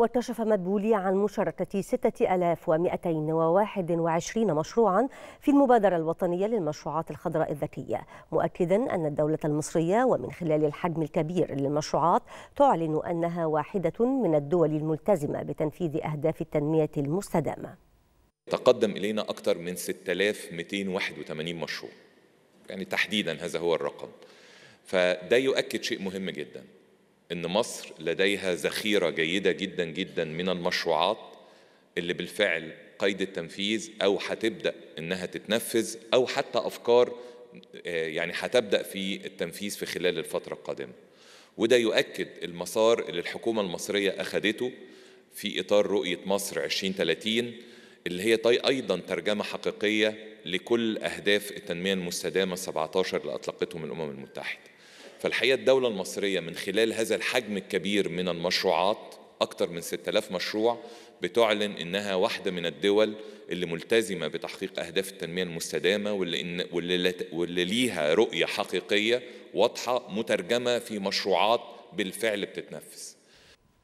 واكتشف مدبولي عن مشاركة 6221 مشروعا في المبادرة الوطنية للمشروعات الخضراء الذكية مؤكدا أن الدولة المصرية ومن خلال الحجم الكبير للمشروعات تعلن أنها واحدة من الدول الملتزمة بتنفيذ أهداف التنمية المستدامة تقدم إلينا أكثر من 6281 مشروع يعني تحديدا هذا هو الرقم فده يؤكد شيء مهم جدا ان مصر لديها ذخيره جيده جدا جدا من المشروعات اللي بالفعل قيد التنفيذ او هتبدا انها تتنفذ او حتى افكار آه، يعني هتبدا في التنفيذ في خلال الفتره القادمه وده يؤكد المسار اللي الحكومه المصريه اخذته في اطار رؤيه مصر 2030 اللي هي طي ايضا ترجمه حقيقيه لكل اهداف التنميه المستدامه 17 اللي اطلقتهم الامم المتحده فالحقيقة الدولة المصرية من خلال هذا الحجم الكبير من المشروعات أكثر من 6000 مشروع بتعلن إنها واحدة من الدول اللي ملتزمة بتحقيق أهداف التنمية المستدامة واللي, إن واللي, واللي ليها رؤية حقيقية واضحة مترجمة في مشروعات بالفعل بتتنفذ